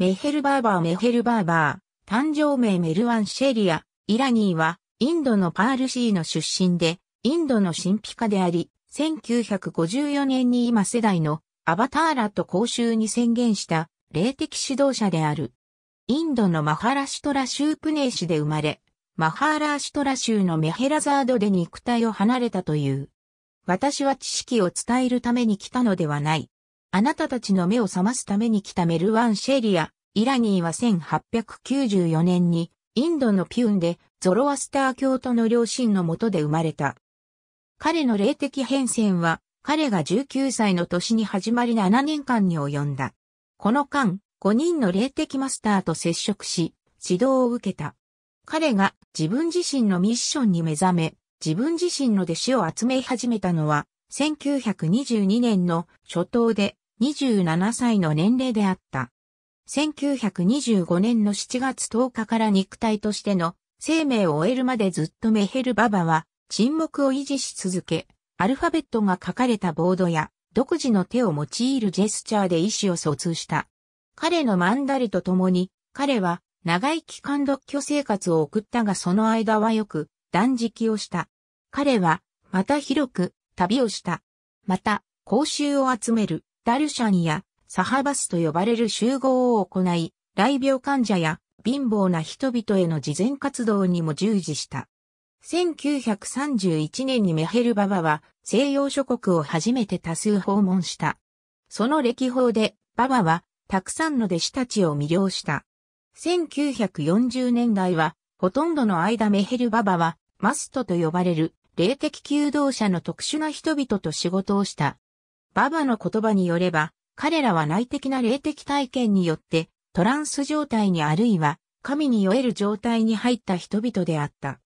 メヘルバーバーメヘルバーバー、誕生名メルワンシェリア、イラニーは、インドのパールシーの出身で、インドの神秘家であり、1954年に今世代のアバターラと公衆に宣言した霊的指導者である。インドのマハラシトラ州プネー市で生まれ、マハラシトラ州のメヘラザードで肉体を離れたという。私は知識を伝えるために来たのではない。あなたたちの目を覚ますために来たメルワンシェリア、イラニーは1894年にインドのピューンでゾロアスター教徒の両親のもとで生まれた。彼の霊的変遷は彼が19歳の年に始まり7年間に及んだ。この間、5人の霊的マスターと接触し、指導を受けた。彼が自分自身のミッションに目覚め、自分自身の弟子を集め始めたのは、1922年の初頭で27歳の年齢であった。1925年の7月10日から肉体としての生命を終えるまでずっとメヘルババは沈黙を維持し続け、アルファベットが書かれたボードや独自の手を用いるジェスチャーで意思を疎通した。彼のマンダリと共に、彼は長い期間独居生活を送ったがその間はよく断食をした。彼はまた広く旅をした。また、講習を集めるダルシャンやサハバスと呼ばれる集合を行い、来病患者や貧乏な人々への慈善活動にも従事した。1931年にメヘルババは西洋諸国を初めて多数訪問した。その歴訪でババはたくさんの弟子たちを魅了した。1940年代はほとんどの間メヘルババはマストと呼ばれる霊的求道者の特殊な人々と仕事をした。ババの言葉によれば彼らは内的な霊的体験によって、トランス状態にあるいは、神に酔える状態に入った人々であった。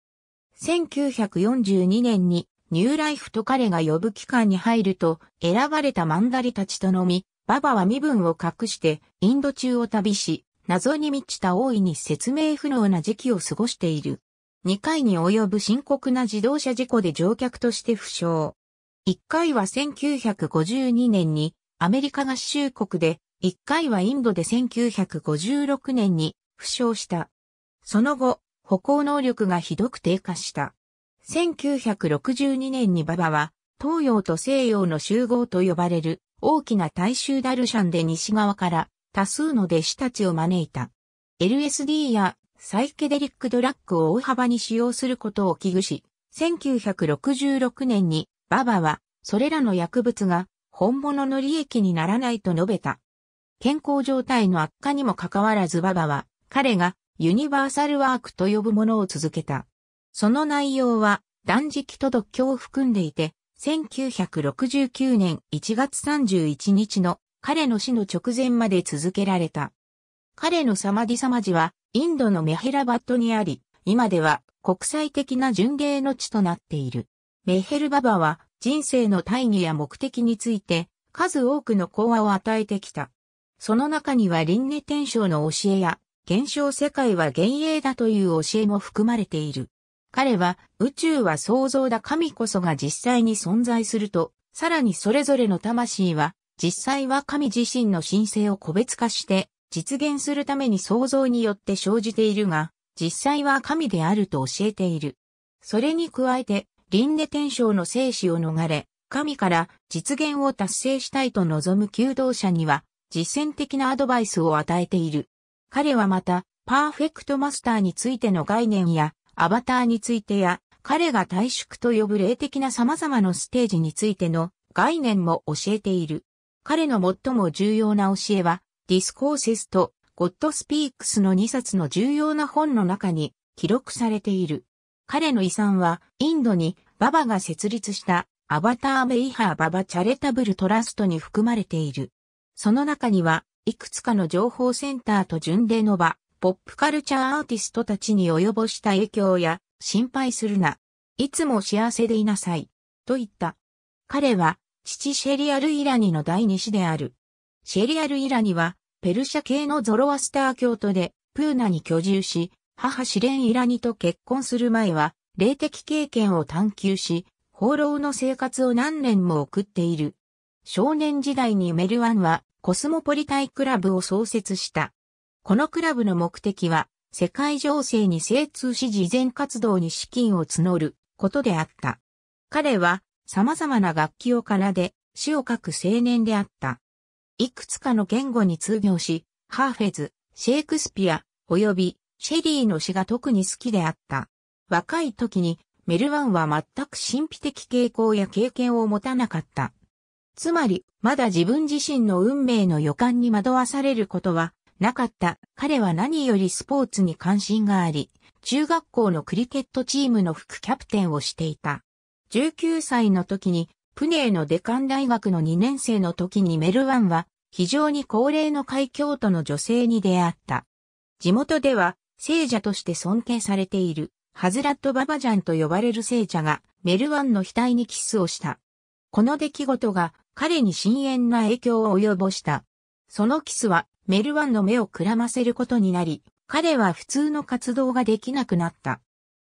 1942年に、ニューライフと彼が呼ぶ期間に入ると、選ばれたマンダリたちとのみ、ババは身分を隠して、インド中を旅し、謎に満ちた大いに説明不能な時期を過ごしている。2回に及ぶ深刻な自動車事故で乗客として負傷。1回は1952年にアメリカ合衆国で、1回はインドで1956年に負傷した。その後、歩行能力がひどく低下した。1962年にババは、東洋と西洋の集合と呼ばれる大きな大衆ダルシャンで西側から多数の弟子たちを招いた。LSD やサイケデリックドラッグを大幅に使用することを危惧し、1966年にババはそれらの薬物が本物の利益にならないと述べた。健康状態の悪化にもかかわらずババは、彼がユニバーサルワークと呼ぶものを続けた。その内容は断食と独協を含んでいて、1969年1月31日の彼の死の直前まで続けられた。彼のサマディサマジはインドのメヘラバットにあり、今では国際的な巡礼の地となっている。メヘルババは人生の大義や目的について数多くの講話を与えてきた。その中には輪廻転生の教えや、現象世界は幻影だという教えも含まれている。彼は宇宙は創造だ神こそが実際に存在すると、さらにそれぞれの魂は実際は神自身の神性を個別化して実現するために創造によって生じているが、実際は神であると教えている。それに加えて輪廻天章の生死を逃れ、神から実現を達成したいと望む求道者には、実践的なアドバイスを与えている。彼はまた、パーフェクトマスターについての概念や、アバターについてや、彼が退縮と呼ぶ霊的な様々なステージについての概念も教えている。彼の最も重要な教えは、ディスコーセスとゴッドスピークスの2冊の重要な本の中に記録されている。彼の遺産は、インドにババが設立したアバターメイハーババチャレタブルトラストに含まれている。その中には、いくつかの情報センターと巡礼の場、ポップカルチャーアーティストたちに及ぼした影響や、心配するな。いつも幸せでいなさい。と言った。彼は、父シェリアル・イラニの第二子である。シェリアル・イラニは、ペルシャ系のゾロアスター教徒で、プーナに居住し、母シレン・イラニと結婚する前は、霊的経験を探求し、放浪の生活を何年も送っている。少年時代にメルワンはコスモポリタイクラブを創設した。このクラブの目的は、世界情勢に精通し事前活動に資金を募ることであった。彼は様々な楽器を奏で、詩を書く青年であった。いくつかの言語に通行し、ハーフェズ、シェイクスピア、及びシェリーの詩が特に好きであった。若い時にメルワンは全く神秘的傾向や経験を持たなかった。つまり、まだ自分自身の運命の予感に惑わされることはなかった。彼は何よりスポーツに関心があり、中学校のクリケットチームの副キャプテンをしていた。19歳の時に、プネーのデカン大学の2年生の時にメルワンは、非常に高齢の海峡都の女性に出会った。地元では、聖者として尊敬されている。ハズラット・ババジャンと呼ばれる聖者がメルワンの額にキスをした。この出来事が彼に深淵な影響を及ぼした。そのキスはメルワンの目をくらませることになり、彼は普通の活動ができなくなった。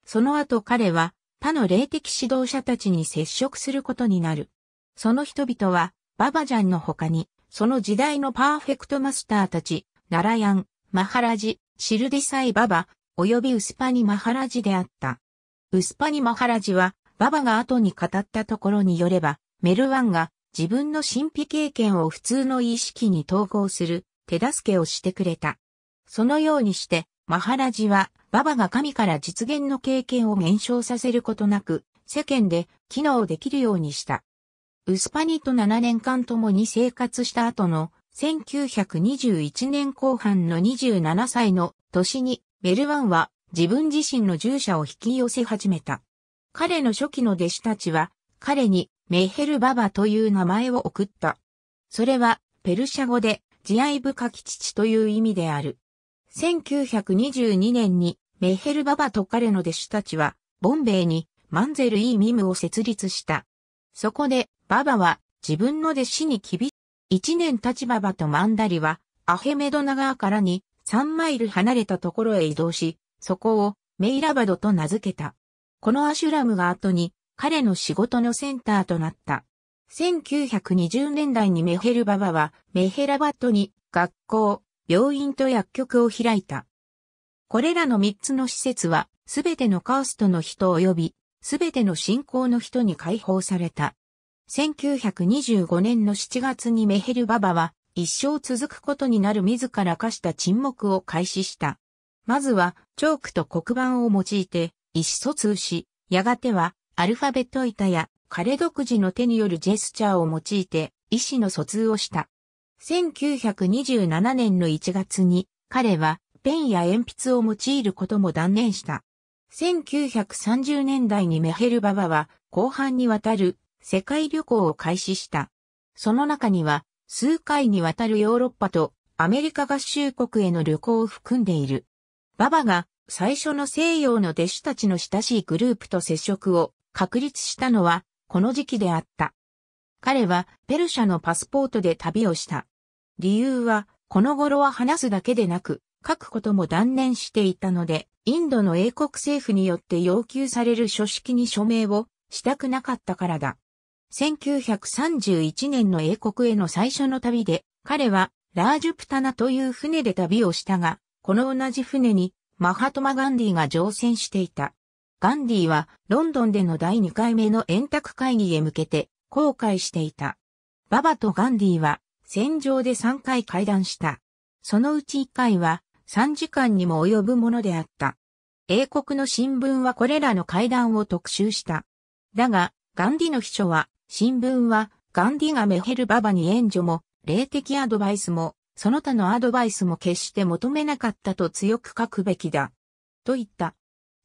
その後彼は他の霊的指導者たちに接触することになる。その人々はババジャンの他に、その時代のパーフェクトマスターたち、ナラヤン、マハラジ、シルディサイ・ババ、及びウスパニマハラジであった。ウスパニマハラジは、ババが後に語ったところによれば、メルワンが自分の神秘経験を普通の意識に統合する手助けをしてくれた。そのようにして、マハラジは、ババが神から実現の経験を減少させることなく、世間で機能できるようにした。ウスパニと7年間共に生活した後の1921年後半の27歳の年にメルワンは自分自身の従者を引き寄せ始めた。彼の初期の弟子たちは、彼にメヘルババという名前を送った。それは、ペルシャ語で、慈愛深き父という意味である。1922年に、メヘルババと彼の弟子たちは、ボンベイに、マンゼル・イー・ミムを設立した。そこで、ババは、自分の弟子に厳しい。一年経ちババとマンダリは、アヘメドナ川からに、3マイル離れたところへ移動し、そこをメイラバドと名付けた。このアシュラムが後に彼の仕事のセンターとなった。1920年代にメヘルババはメヘラバットに学校、病院と薬局を開いた。これらの3つの施設はすべてのカーストの人及びすべての信仰の人に解放された。1925年の7月にメヘルババは一生続くことになる自ら課した沈黙を開始した。まずは、チョークと黒板を用いて、意思疎通し、やがては、アルファベット板や、彼独自の手によるジェスチャーを用いて、意思の疎通をした。1927年の1月に、彼は、ペンや鉛筆を用いることも断念した。1930年代にメヘルババは、後半にわたる、世界旅行を開始した。その中には、数回にわたるヨーロッパとアメリカ合衆国への旅行を含んでいる。ババが最初の西洋の弟子たちの親しいグループと接触を確立したのはこの時期であった。彼はペルシャのパスポートで旅をした。理由はこの頃は話すだけでなく書くことも断念していたので、インドの英国政府によって要求される書式に署名をしたくなかったからだ。1931年の英国への最初の旅で、彼はラージュプタナという船で旅をしたが、この同じ船にマハトマ・ガンディが乗船していた。ガンディはロンドンでの第2回目の円卓会議へ向けて後悔していた。ババとガンディは戦場で3回会談した。そのうち1回は3時間にも及ぶものであった。英国の新聞はこれらの会談を特集した。だが、ガンディの秘書は新聞は、ガンディがメヘルババに援助も、霊的アドバイスも、その他のアドバイスも決して求めなかったと強く書くべきだ。と言った。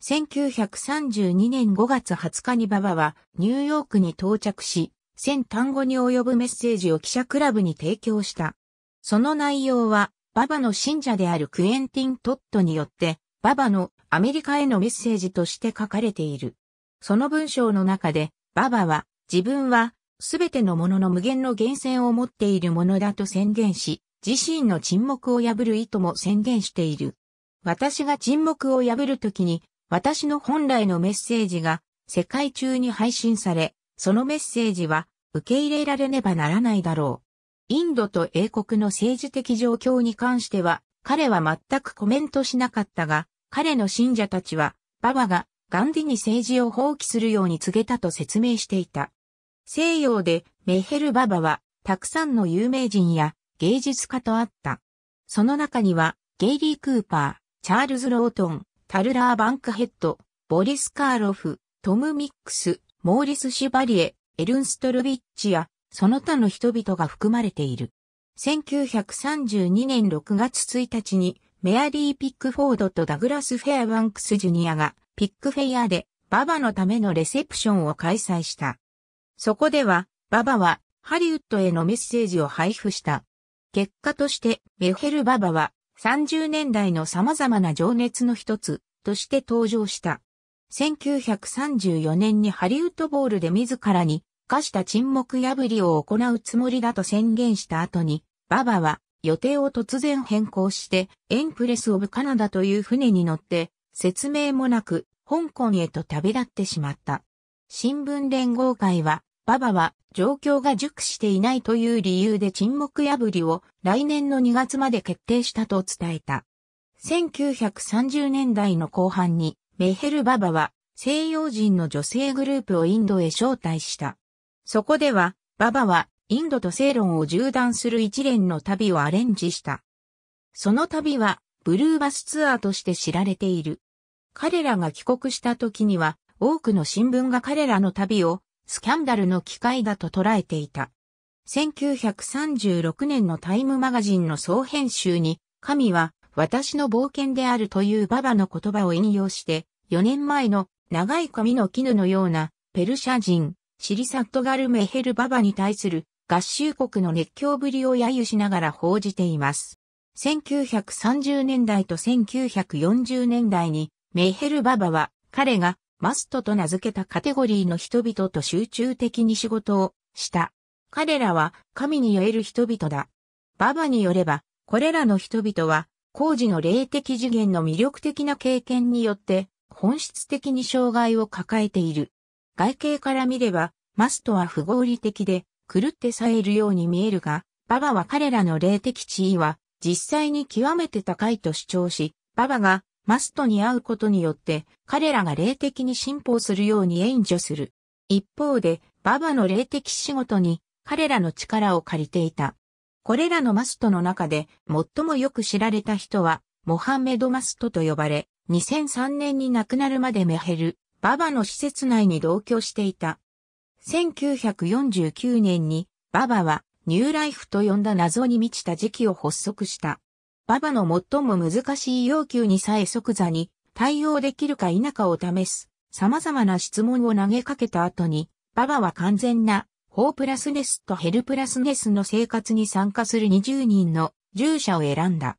1932年5月20日にババはニューヨークに到着し、1000単語に及ぶメッセージを記者クラブに提供した。その内容は、ババの信者であるクエンティン・トットによって、ババのアメリカへのメッセージとして書かれている。その文章の中で、ババは自分は、すべてのものの無限の源泉を持っているものだと宣言し、自身の沈黙を破る意図も宣言している。私が沈黙を破るときに、私の本来のメッセージが世界中に配信され、そのメッセージは受け入れられねばならないだろう。インドと英国の政治的状況に関しては、彼は全くコメントしなかったが、彼の信者たちは、ババがガンディに政治を放棄するように告げたと説明していた。西洋でメヘルババはたくさんの有名人や芸術家と会った。その中にはゲイリー・クーパー、チャールズ・ロートン、タルラー・バンクヘッド、ボリス・カーロフ、トム・ミックス、モーリス・シュバリエ、エルンストルビッチやその他の人々が含まれている。1932年6月1日にメアリー・ピックフォードとダグラス・フェアバンクス・ジュニアがピックフェアでババのためのレセプションを開催した。そこでは、ババはハリウッドへのメッセージを配布した。結果として、メヘル・ババは30年代の様々な情熱の一つとして登場した。1934年にハリウッドボールで自らに課した沈黙破りを行うつもりだと宣言した後に、ババは予定を突然変更して、エンプレス・オブ・カナダという船に乗って、説明もなく、香港へと旅立ってしまった。新聞連合会は、馬場は状況が熟していないという理由で沈黙破りを来年の2月まで決定したと伝えた。1930年代の後半にメヘル・ババは西洋人の女性グループをインドへ招待した。そこでは、ババはインドと正論を縦断する一連の旅をアレンジした。その旅はブルーバスツアーとして知られている。彼らが帰国した時には多くの新聞が彼らの旅をスキャンダルの機会だと捉えていた。1936年のタイムマガジンの総編集に、神は私の冒険であるというババの言葉を引用して、4年前の長い髪の絹のようなペルシャ人、シリサットガルメヘルババに対する合衆国の熱狂ぶりを揶揄しながら報じています。1930年代と1940年代にメヘルババは彼がマストと名付けたカテゴリーの人々と集中的に仕事をした。彼らは神に酔える人々だ。ババによれば、これらの人々は、工事の霊的次元の魅力的な経験によって、本質的に障害を抱えている。外形から見れば、マストは不合理的で、狂ってさえるように見えるが、ババは彼らの霊的地位は、実際に極めて高いと主張し、ババがマストに会うことによって、彼らが霊的に進歩するように援助する。一方で、ババの霊的仕事に彼らの力を借りていた。これらのマストの中で最もよく知られた人は、モハンメド・マストと呼ばれ、2003年に亡くなるまでメヘル、ババの施設内に同居していた。1949年に、ババはニューライフと呼んだ謎に満ちた時期を発足した。馬場の最も難しい要求にさえ即座に対応できるか否かを試す様々な質問を投げかけた後に、馬場は完全な法プラスネスとヘルプラスネスの生活に参加する20人の従者を選んだ。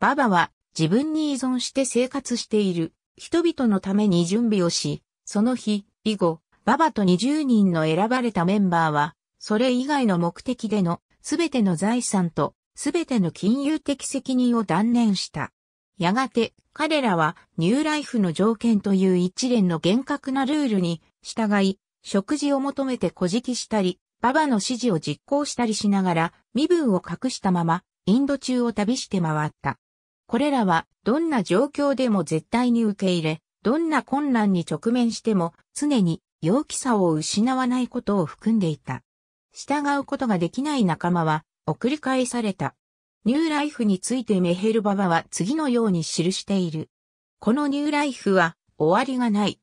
馬場は自分に依存して生活している人々のために準備をし、その日、以後、馬場と20人の選ばれたメンバーは、それ以外の目的でのすべての財産とすべての金融的責任を断念した。やがて彼らはニューライフの条件という一連の厳格なルールに従い、食事を求めて小食したり、馬場の指示を実行したりしながら身分を隠したままインド中を旅して回った。これらはどんな状況でも絶対に受け入れ、どんな困難に直面しても常に陽気さを失わないことを含んでいた。従うことができない仲間は送り返された。ニューライフについてメヘルババは次のように記している。このニューライフは終わりがない。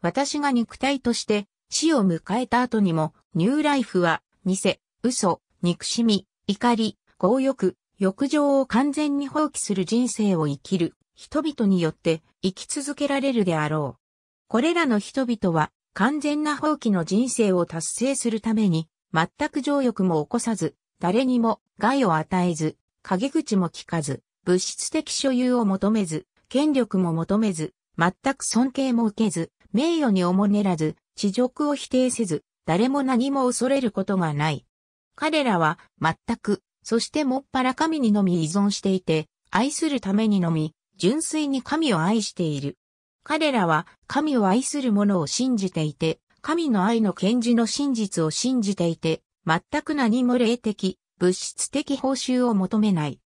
私が肉体として死を迎えた後にも、ニューライフは偽、嘘、憎しみ、怒り、強欲、欲情を完全に放棄する人生を生きる人々によって生き続けられるであろう。これらの人々は完全な放棄の人生を達成するために全く情欲も起こさず誰にも害を与えず、陰口も聞かず、物質的所有を求めず、権力も求めず、全く尊敬も受けず、名誉におもねらず、恥辱を否定せず、誰も何も恐れることがない。彼らは、全く、そしてもっぱら神にのみ依存していて、愛するためにのみ、純粋に神を愛している。彼らは、神を愛する者を信じていて、神の愛の検事の真実を信じていて、全く何も霊的、物質的報酬を求めない。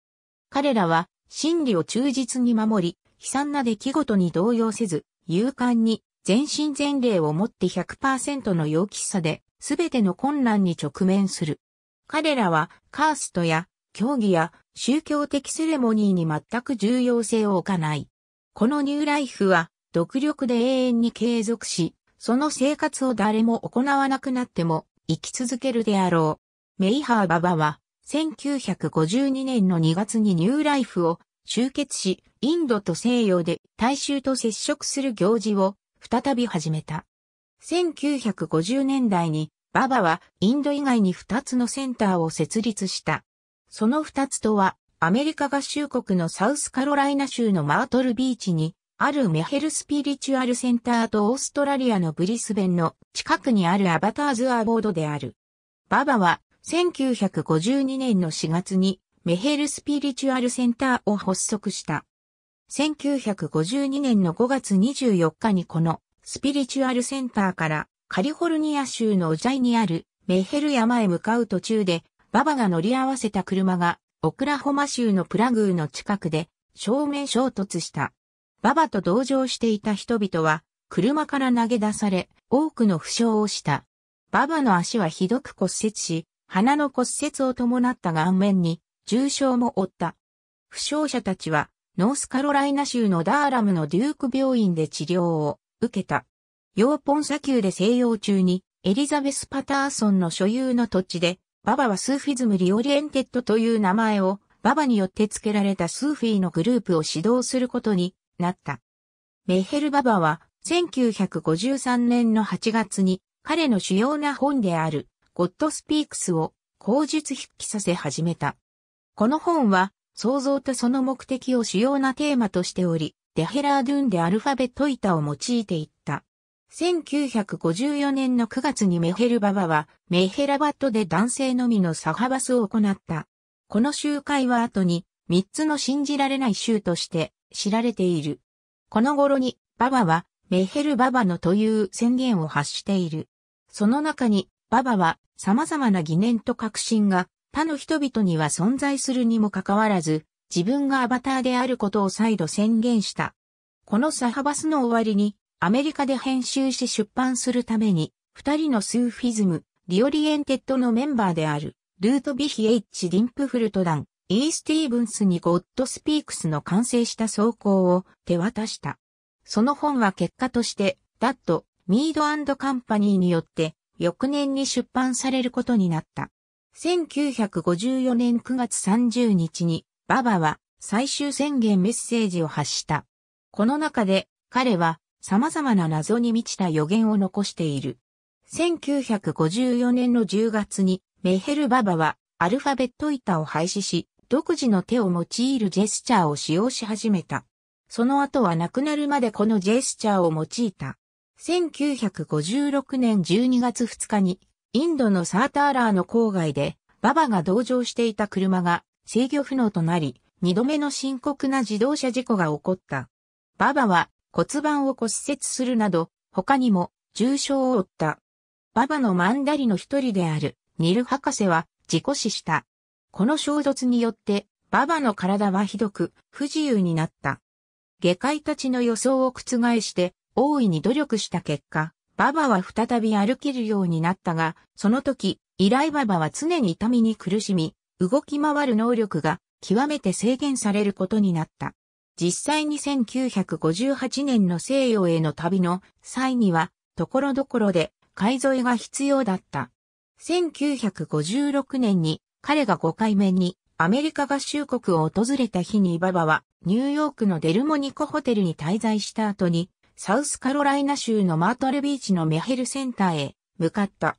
彼らは真理を忠実に守り、悲惨な出来事に動揺せず、勇敢に全身全霊をもって100%の陽気さで、すべての困難に直面する。彼らはカーストや競技や宗教的セレモニーに全く重要性を置かない。このニューライフは独力で永遠に継続し、その生活を誰も行わなくなっても生き続けるであろう。メイハー・ババは、1952年の2月にニューライフを集結し、インドと西洋で大衆と接触する行事を再び始めた。1950年代にババはインド以外に2つのセンターを設立した。その2つとはアメリカ合衆国のサウスカロライナ州のマートルビーチにあるメヘルスピリチュアルセンターとオーストラリアのブリスベンの近くにあるアバターズアボードである。ババは1952年の4月にメヘルスピリチュアルセンターを発足した。1952年の5月24日にこのスピリチュアルセンターからカリフォルニア州のオジャイにあるメヘル山へ向かう途中でババが乗り合わせた車がオクラホマ州のプラグーの近くで正面衝突した。馬場と同乗していた人々は、車から投げ出され、多くの負傷をした。馬場の足はひどく骨折し、鼻の骨折を伴った顔面に、重傷も負った。負傷者たちは、ノースカロライナ州のダーラムのデューク病院で治療を受けた。ヨーポン砂丘で静養中に、エリザベス・パターソンの所有の土地で、ババはスーフィズム・リオリエンテッドという名前を、ババによって付けられたスーフィーのグループを指導することになった。メヘルババは1953年の8月に彼の主要な本であるゴッドスピークスを口述筆記させ始めた。この本は創造とその目的を主要なテーマとしており、デヘラードゥンでアルファベット板を用いていった。1954年の9月にメヘルババはメヘラバットで男性のみのサハバスを行った。この集会は後に3つの信じられない州として知られている。この頃に、ババは、メヘルババのという宣言を発している。その中に、ババは、様々な疑念と確信が、他の人々には存在するにもかかわらず、自分がアバターであることを再度宣言した。このサハバスの終わりに、アメリカで編集し出版するために、二人のスーフィズム、リオリエンテッドのメンバーである、ルート・ビヒ・エイチ・ディンプフルト団、E. スティーブンスにゴッドスピークスの完成した装甲を手渡した。その本は結果として、ダット、ミードカンパニーによって翌年に出版されることになった。1954年9月30日に、ババは最終宣言メッセージを発した。この中で彼は様々な謎に満ちた予言を残している。1954年の10月にメヘル・ババはアルファベット板を廃止し、独自の手を用いるジェスチャーを使用し始めた。その後は亡くなるまでこのジェスチャーを用いた。1956年12月2日に、インドのサーターラーの郊外で、ババが同乗していた車が制御不能となり、二度目の深刻な自動車事故が起こった。ババは骨盤を骨折するなど、他にも重傷を負った。ババのマンダリの一人である、ニル博士は事故死した。この衝突によって、馬場の体はひどく不自由になった。下界たちの予想を覆して、大いに努力した結果、馬場は再び歩けるようになったが、その時、依頼馬場は常に痛みに苦しみ、動き回る能力が極めて制限されることになった。実際に1958年の西洋への旅の際には、ところどころで海沿が必要だった。1956年に彼が5回目にアメリカ合衆国を訪れた日にババはニューヨークのデルモニコホテルに滞在した後にサウスカロライナ州のマートルビーチのメヘルセンターへ向かった。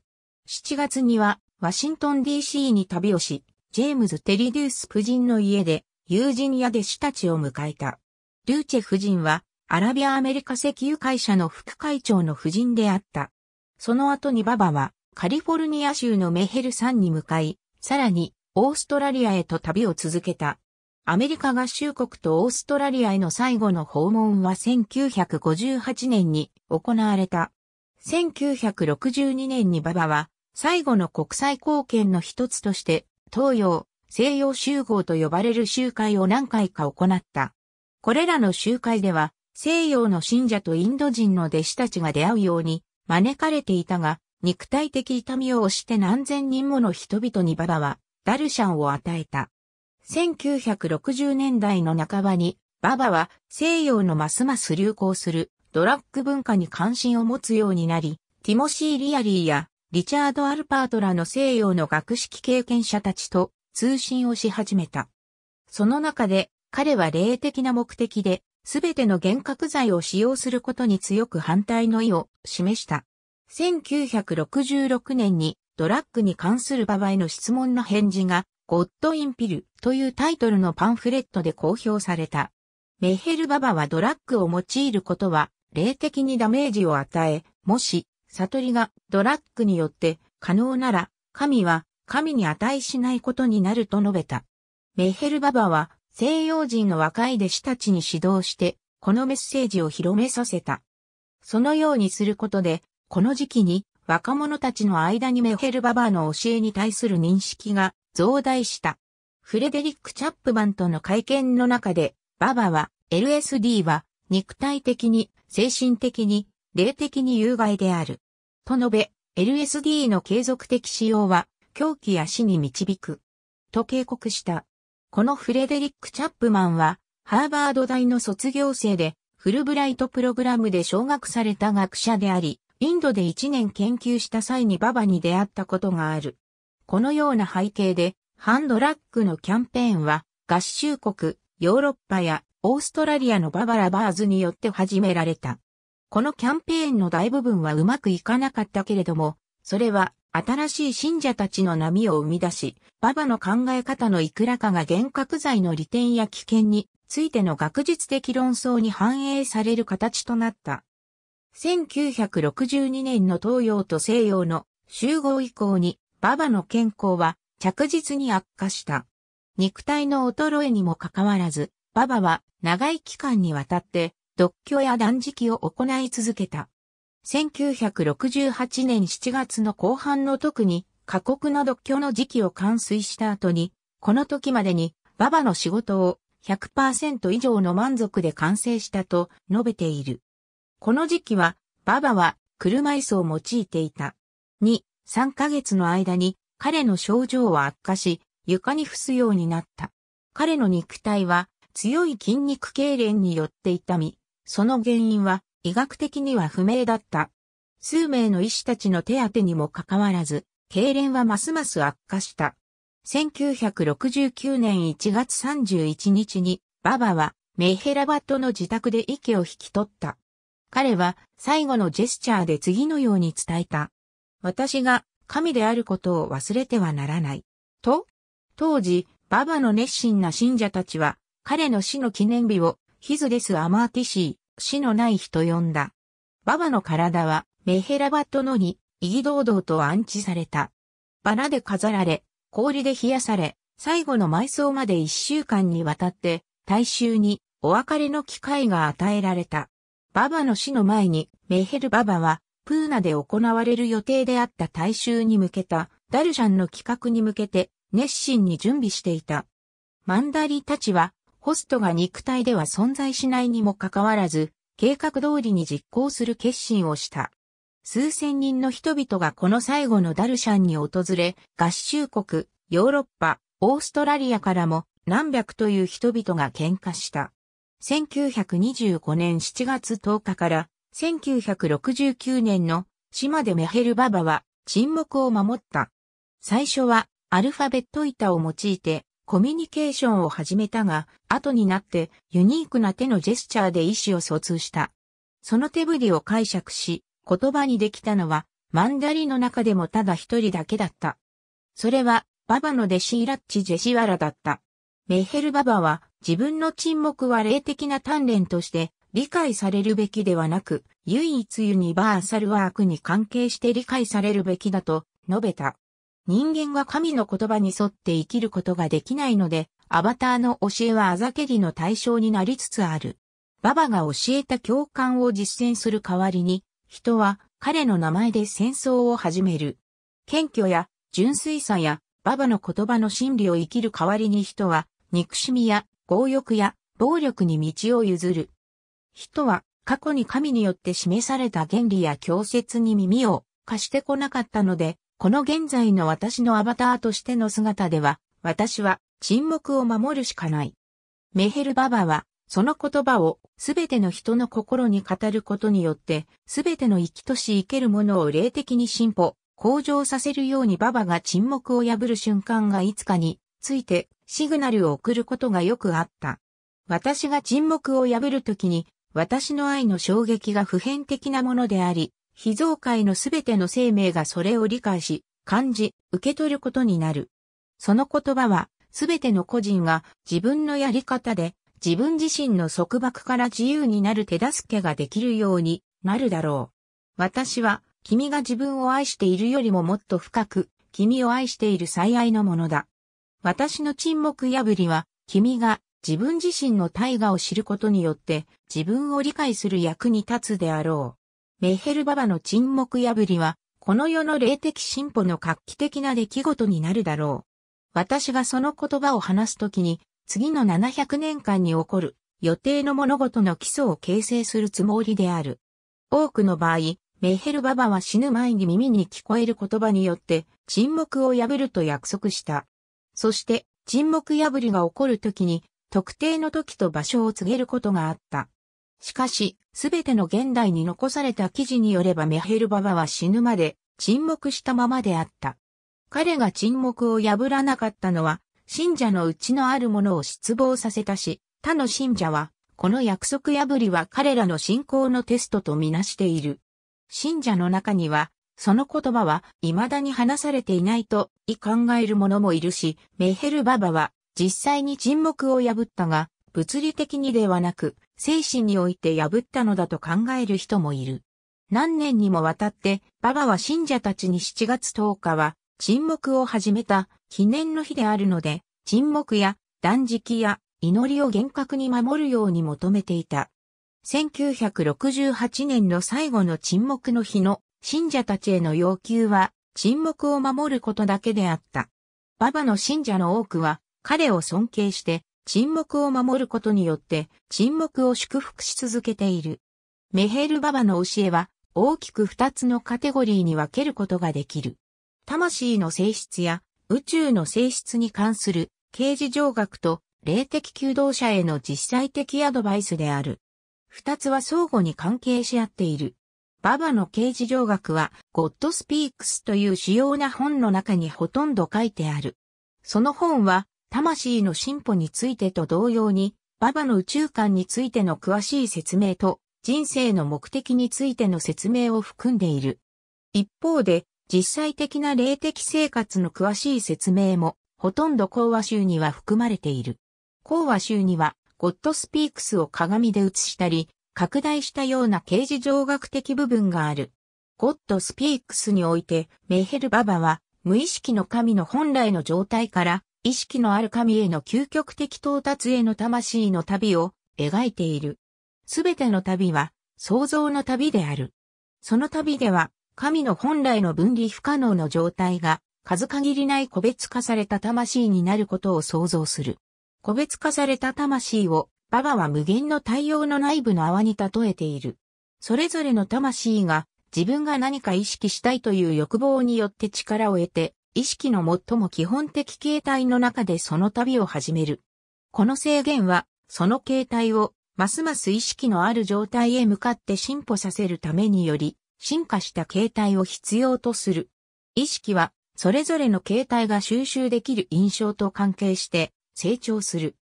7月にはワシントン DC に旅をし、ジェームズ・テリデュース夫人の家で友人や弟子たちを迎えた。ルーチェ夫人はアラビアアメリカ石油会社の副会長の夫人であった。その後にババはカリフォルニア州のメヘル山に向かい、さらに、オーストラリアへと旅を続けた。アメリカ合衆国とオーストラリアへの最後の訪問は1958年に行われた。1962年に馬場は最後の国際貢献の一つとして東洋、西洋集合と呼ばれる集会を何回か行った。これらの集会では西洋の信者とインド人の弟子たちが出会うように招かれていたが、肉体的痛みを押して何千人もの人々にババは、ダルシャンを与えた。1960年代の半ばに、ババは西洋のますます流行するドラッグ文化に関心を持つようになり、ティモシー・リアリーやリチャード・アルパートらの西洋の学識経験者たちと通信をし始めた。その中で彼は霊的な目的で全ての幻覚剤を使用することに強く反対の意を示した。1966年にドラッグに関する場合の質問の返事が、ゴッドインピルというタイトルのパンフレットで公表された。メヘルババはドラッグを用いることは、霊的にダメージを与え、もし、悟りがドラッグによって可能なら、神は神に値しないことになると述べた。メヘルババは西洋人の若い弟子たちに指導して、このメッセージを広めさせた。そのようにすることで、この時期に若者たちの間にメヘルババアの教えに対する認識が増大した。フレデリック・チャップマンとの会見の中で、ババは LSD は肉体的に、精神的に、霊的に有害である。と述べ、LSD の継続的使用は狂気や死に導く。と警告した。このフレデリック・チャップマンは、ハーバード大の卒業生で、フルブライトプログラムで奨学された学者であり、インドで1年研究した際にババに出会ったことがある。このような背景で、ハンドラッグのキャンペーンは、合衆国、ヨーロッパやオーストラリアのババラバーズによって始められた。このキャンペーンの大部分はうまくいかなかったけれども、それは新しい信者たちの波を生み出し、ババの考え方のいくらかが幻覚罪の利点や危険についての学術的論争に反映される形となった。1962年の東洋と西洋の集合以降に、馬場の健康は着実に悪化した。肉体の衰えにもかかわらず、馬場は長い期間にわたって独居や断食を行い続けた。1968年7月の後半の特に過酷な独居の時期を完遂した後に、この時までに馬場の仕事を100%以上の満足で完成したと述べている。この時期は、ババは車椅子を用いていた。2、3ヶ月の間に彼の症状は悪化し、床に伏すようになった。彼の肉体は強い筋肉痙攣によって痛み、その原因は医学的には不明だった。数名の医師たちの手当てにもかかわらず、痙攣はますます悪化した。1969年1月31日に、ババはメヘラバットの自宅で息を引き取った。彼は最後のジェスチャーで次のように伝えた。私が神であることを忘れてはならない。と、当時、ババの熱心な信者たちは、彼の死の記念日を、ヒズデス・アマーティシー、死のない日と呼んだ。ババの体は、メヘラバットのに、異義堂々と安置された。バラで飾られ、氷で冷やされ、最後の埋葬まで一週間にわたって、大衆にお別れの機会が与えられた。ババの死の前に、メヘルババは、プーナで行われる予定であった大衆に向けた、ダルシャンの企画に向けて、熱心に準備していた。マンダリたちは、ホストが肉体では存在しないにもかかわらず、計画通りに実行する決心をした。数千人の人々がこの最後のダルシャンに訪れ、合衆国、ヨーロッパ、オーストラリアからも何百という人々が喧嘩した。1925年7月10日から1969年の島でメヘルババは沈黙を守った。最初はアルファベット板を用いてコミュニケーションを始めたが、後になってユニークな手のジェスチャーで意思を疎通した。その手振りを解釈し、言葉にできたのは、マンダリの中でもただ一人だけだった。それは、ババの弟子イラッチ・ジェシワラだった。メヘルババは自分の沈黙は霊的な鍛錬として理解されるべきではなく、唯一ユニバーサルワークに関係して理解されるべきだと述べた。人間が神の言葉に沿って生きることができないので、アバターの教えはあざけりの対象になりつつある。ババが教えた教官を実践する代わりに、人は彼の名前で戦争を始める。謙虚や純粋さやババの言葉の真理を生きる代わりに人は憎しみや強欲や暴力に道を譲る。人は過去に神によって示された原理や教説に耳を貸してこなかったので、この現在の私のアバターとしての姿では、私は沈黙を守るしかない。メヘルババは、その言葉をすべての人の心に語ることによって、すべての生きとし生けるものを霊的に進歩、向上させるようにババが沈黙を破る瞬間がいつかについてシグナルを送ることがよくあった。私が沈黙を破るときに、私の愛の衝撃が普遍的なものであり、非増界のすべての生命がそれを理解し、感じ、受け取ることになる。その言葉は、すべての個人が自分のやり方で、自分自身の束縛から自由になる手助けができるようになるだろう。私は、君が自分を愛しているよりももっと深く、君を愛している最愛のものだ。私の沈黙破りは、君が自分自身の大河を知ることによって自分を理解する役に立つであろう。メヘルババの沈黙破りは、この世の霊的進歩の画期的な出来事になるだろう。私がその言葉を話すときに、次の700年間に起こる予定の物事の基礎を形成するつもりである。多くの場合、メヘルババは死ぬ前に耳に聞こえる言葉によって沈黙を破ると約束した。そして、沈黙破りが起こるときに、特定の時と場所を告げることがあった。しかし、すべての現代に残された記事によればメヘルババは死ぬまで沈黙したままであった。彼が沈黙を破らなかったのは、信者のうちのあるものを失望させたし、他の信者は、この約束破りは彼らの信仰のテストとみなしている。信者の中には、その言葉は未だに話されていないと、い考える者もいるし、メヘルババは実際に沈黙を破ったが、物理的にではなく、精神において破ったのだと考える人もいる。何年にもわたって、ババは信者たちに7月10日は沈黙を始めた記念の日であるので、沈黙や断食や祈りを厳格に守るように求めていた。1968年の最後の沈黙の日の信者たちへの要求は沈黙を守ることだけであった。ババの信者の多くは彼を尊敬して沈黙を守ることによって沈黙を祝福し続けている。メヘルババの教えは大きく二つのカテゴリーに分けることができる。魂の性質や宇宙の性質に関する刑事上学と霊的求道者への実際的アドバイスである。二つは相互に関係し合っている。ババの刑事上学は、ゴッドスピークスという主要な本の中にほとんど書いてある。その本は、魂の進歩についてと同様に、ババの宇宙観についての詳しい説明と、人生の目的についての説明を含んでいる。一方で、実際的な霊的生活の詳しい説明も、ほとんど講和集には含まれている。講和集には、ゴッドスピークスを鏡で映したり、拡大したような刑事上学的部分がある。ゴッドスピークスにおいて、メヘルババは、無意識の神の本来の状態から、意識のある神への究極的到達への魂の旅を描いている。すべての旅は、創造の旅である。その旅では、神の本来の分離不可能の状態が、数限りない個別化された魂になることを想像する。個別化された魂をバガは無限の太陽の内部の泡に例えている。それぞれの魂が自分が何か意識したいという欲望によって力を得て、意識の最も基本的形態の中でその旅を始める。この制限は、その形態を、ますます意識のある状態へ向かって進歩させるためにより、進化した形態を必要とする。意識は、それぞれの形態が収集できる印象と関係して、成長する。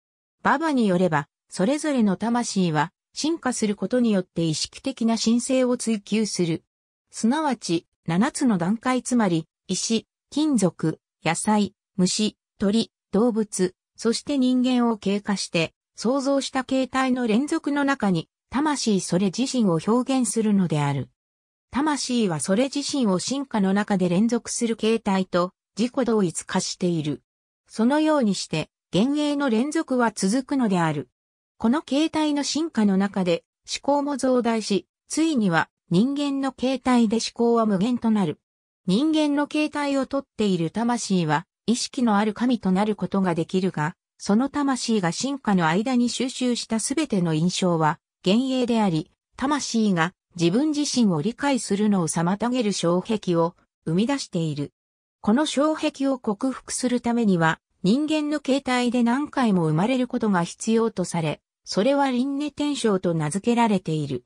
ババによれば、それぞれの魂は進化することによって意識的な神聖を追求する。すなわち、7つの段階つまり、石、金属、野菜、虫、鳥、動物、そして人間を経過して、創造した形態の連続の中に、魂それ自身を表現するのである。魂はそれ自身を進化の中で連続する形態と自己同一化している。そのようにして、幻影の連続は続くのである。この形態の進化の中で思考も増大し、ついには人間の形態で思考は無限となる。人間の形態をとっている魂は意識のある神となることができるが、その魂が進化の間に収集したすべての印象は幻影であり、魂が自分自身を理解するのを妨げる障壁を生み出している。この障壁を克服するためには、人間の形態で何回も生まれることが必要とされ、それは輪廻転生と名付けられている。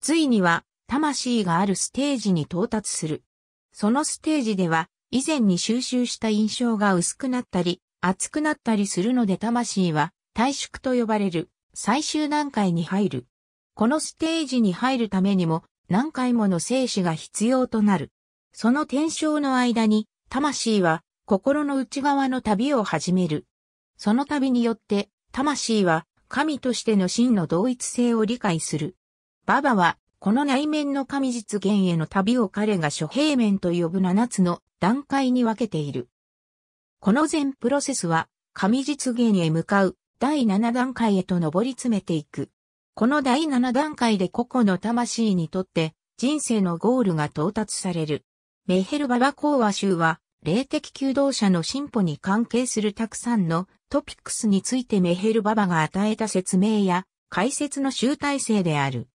ついには、魂があるステージに到達する。そのステージでは、以前に収集した印象が薄くなったり、厚くなったりするので魂は、退縮と呼ばれる、最終段階に入る。このステージに入るためにも、何回もの生死が必要となる。その転生の間に、魂は、心の内側の旅を始める。その旅によって、魂は、神としての真の同一性を理解する。ババは、この内面の神実現への旅を彼が諸平面と呼ぶ七つの段階に分けている。この全プロセスは、神実現へ向かう第七段階へと上り詰めていく。この第七段階で個々の魂にとって人生のゴールが到達される。メヘル・ババ・コーワ州は霊的求道者の進歩に関係するたくさんのトピックスについてメヘルババが与えた説明や解説の集大成である。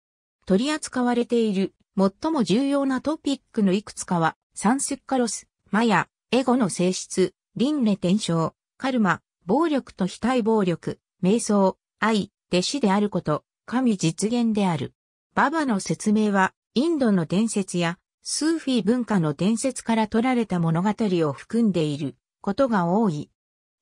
取り扱われている最も重要なトピックのいくつかは、サンセッカロス、マヤ、エゴの性質、輪廻転生、カルマ、暴力と非対暴力、瞑想、愛、弟子であること、神実現である。ババの説明は、インドの伝説やスーフィー文化の伝説から取られた物語を含んでいることが多い。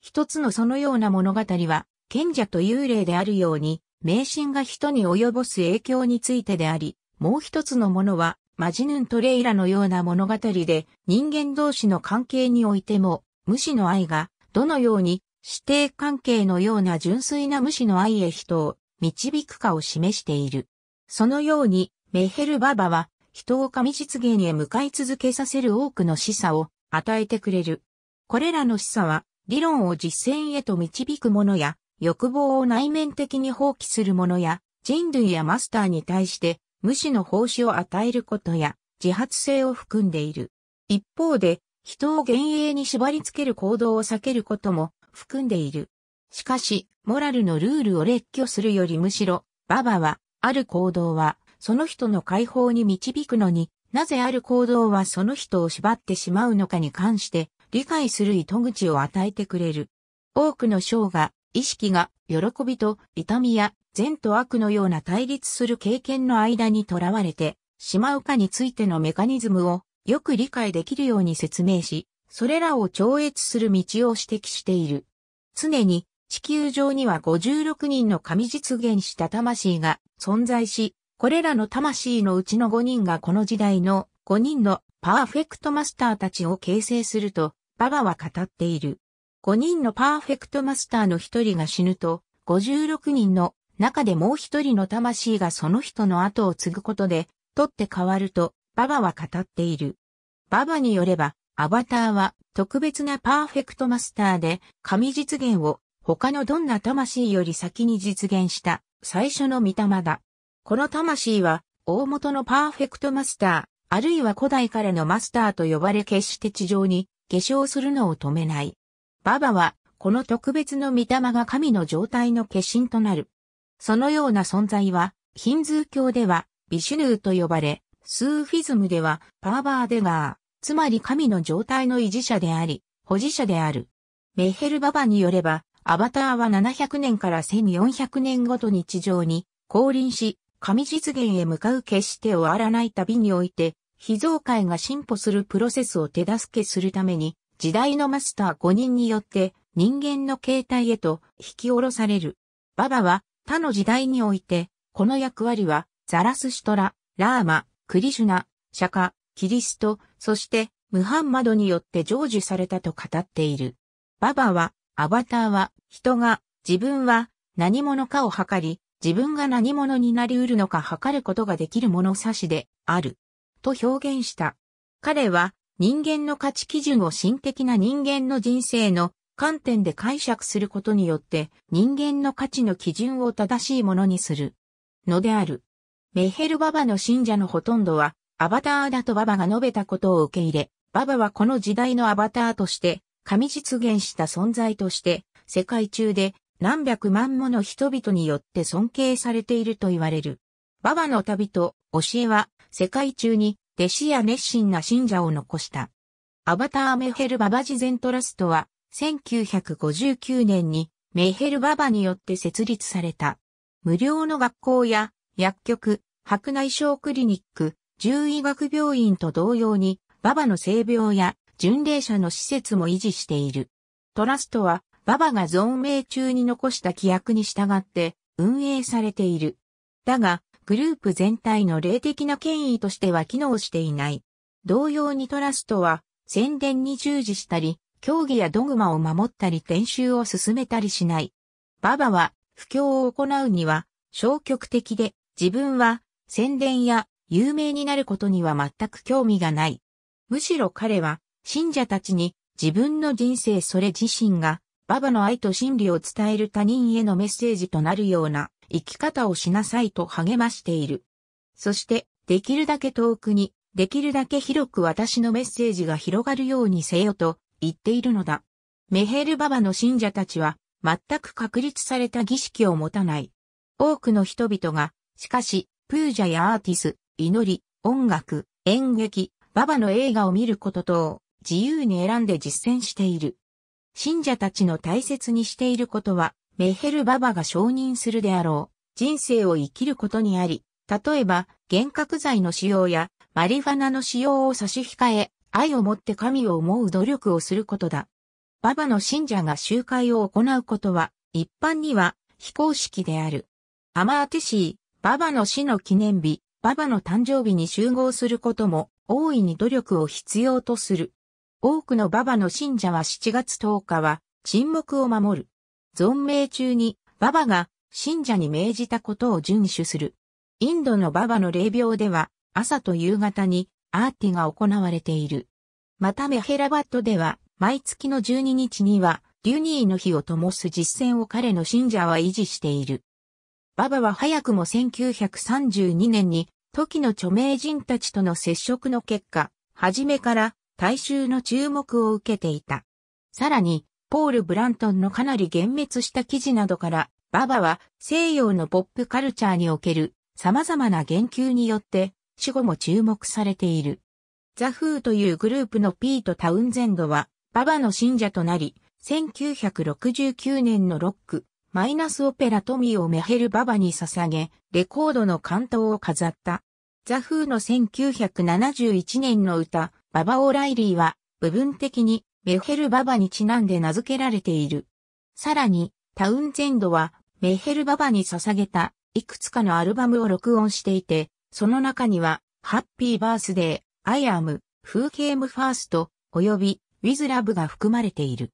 一つのそのような物語は、賢者と幽霊であるように、迷信が人に及ぼす影響についてであり、もう一つのものは、マジヌントレイラのような物語で、人間同士の関係においても、無視の愛が、どのように、指定関係のような純粋な無視の愛へ人を導くかを示している。そのように、メヘルババは、人を神実現へ向かい続けさせる多くの示唆を与えてくれる。これらの示唆は、理論を実践へと導くものや、欲望を内面的に放棄するものや、人類やマスターに対して無視の奉仕を与えることや、自発性を含んでいる。一方で、人を幻影に縛り付ける行動を避けることも含んでいる。しかし、モラルのルールを列挙するよりむしろ、ババは、ある行動は、その人の解放に導くのに、なぜある行動はその人を縛ってしまうのかに関して理解する糸口を与えてくれる。多くの章が、意識が、喜びと痛みや善と悪のような対立する経験の間にとらわれてしまうかについてのメカニズムをよく理解できるように説明し、それらを超越する道を指摘している。常に地球上には56人の神実現した魂が存在し、これらの魂のうちの5人がこの時代の5人のパーフェクトマスターたちを形成すると、ババは語っている。5人のパーフェクトマスターの1人が死ぬと、56人の中でもう1人の魂がその人の後を継ぐことで、取って変わると、ババは語っている。ババによれば、アバターは特別なパーフェクトマスターで、神実現を他のどんな魂より先に実現した最初の御霊だ。この魂は、大元のパーフェクトマスター、あるいは古代からのマスターと呼ばれ決して地上に化粧するのを止めない。ババは、この特別の御霊が神の状態の化身となる。そのような存在は、ヒンズー教では、ビシュヌーと呼ばれ、スーフィズムでは、パーバーデガー、つまり神の状態の維持者であり、保持者である。メヘルババによれば、アバターは700年から1400年ごとに地上に降臨し、神実現へ向かう決して終わらない旅において、非増会が進歩するプロセスを手助けするために、時代のマスター5人によって人間の形態へと引き下ろされる。ババは他の時代において、この役割はザラスシュトラ、ラーマ、クリシュナ、釈迦、キリスト、そしてムハンマドによって成就されたと語っている。ババは、アバターは、人が、自分は何者かを測り、自分が何者になり得るのか測ることができる物差しである、と表現した。彼は人間の価値基準を心的な人間の人生の観点で解釈することによって人間の価値の基準を正しいものにするのである。メヘルババの信者のほとんどはアバターだとババが述べたことを受け入れ、ババはこの時代のアバターとして、神実現した存在として、世界中で何百万もの人々によって尊敬されていると言われる。ババの旅と教えは世界中に弟子や熱心な信者を残した。アバターメヘルババ事前トラストは1959年にメヘルババによって設立された。無料の学校や薬局、白内障クリニック、獣医学病院と同様にババの性病や巡礼者の施設も維持している。トラストはババが存命中に残した規約に従って運営されている。だが、グループ全体の霊的な権威としては機能していない。同様にトラストは宣伝に従事したり、競技やドグマを守ったり練習を進めたりしない。ババは布教を行うには消極的で自分は宣伝や有名になることには全く興味がない。むしろ彼は信者たちに自分の人生それ自身がババの愛と真理を伝える他人へのメッセージとなるような生き方をしなさいと励ましている。そして、できるだけ遠くに、できるだけ広く私のメッセージが広がるようにせよと言っているのだ。メヘルババの信者たちは全く確立された儀式を持たない。多くの人々が、しかし、プージャやアーティス、祈り、音楽、演劇、ババの映画を見ることと、自由に選んで実践している。信者たちの大切にしていることは、メヘル・ババが承認するであろう、人生を生きることにあり、例えば、幻覚剤の使用や、マリファナの使用を差し控え、愛を持って神を思う努力をすることだ。ババの信者が集会を行うことは、一般には非公式である。アマーティシー、ババの死の記念日、ババの誕生日に集合することも、大いに努力を必要とする。多くのババの信者は7月10日は沈黙を守る。存命中にババが信者に命じたことを遵守する。インドのババの霊廟では朝と夕方にアーティが行われている。またメヘラバットでは毎月の12日にはデュニーの火を灯す実践を彼の信者は維持している。ババは早くも1932年に時の著名人たちとの接触の結果、初めから大衆の注目を受けていた。さらに、ポール・ブラントンのかなり幻滅した記事などから、ババは西洋のポップカルチャーにおける様々な言及によって死後も注目されている。ザ・フーというグループのピート・タウンゼンドはババの信者となり、1969年のロック、マイナスオペラトミーをメヘル・ババに捧げ、レコードの関東を飾った。ザ・フーの1971年の歌、ババ・オーライリーは、部分的にメヘルババにちなんで名付けられている。さらに、タウンゼンドは、メヘルババに捧げた、いくつかのアルバムを録音していて、その中には、ハッピーバースデー、アイアム、風景ムファースト、及び、ウィズラブが含まれている。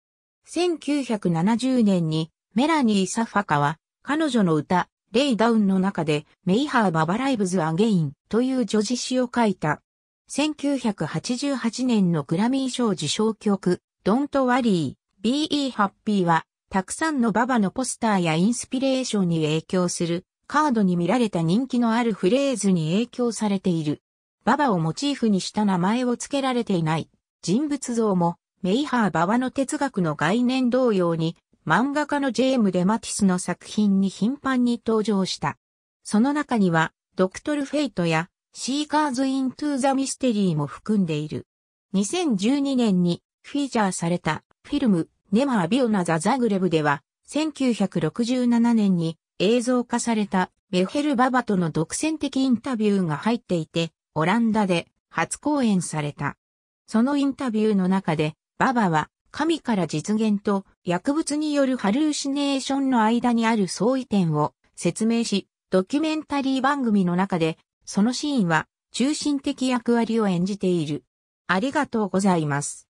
1970年に、メラニー・サファカは、彼女の歌、レイダウンの中で、メイハー・ババ・ライブズ・アゲインという女子詩を書いた。1988年のグラミー賞受賞曲、Don't Worry, Be Happy は、たくさんのババのポスターやインスピレーションに影響する、カードに見られた人気のあるフレーズに影響されている。ババをモチーフにした名前を付けられていない人物像も、メイハー・ババの哲学の概念同様に、漫画家のジェーム・デマティスの作品に頻繁に登場した。その中には、ドクトル・フェイトや、シーカーズ・イントゥ・ザ・ミステリーも含んでいる。2012年にフィーチャーされたフィルムネマー・ビオナ・ザ・ザグレブでは1967年に映像化されたメヘル・ババとの独占的インタビューが入っていてオランダで初公演された。そのインタビューの中でババは神から実現と薬物によるハルーシネーションの間にある相違点を説明し、ドキュメンタリー番組の中でそのシーンは中心的役割を演じている。ありがとうございます。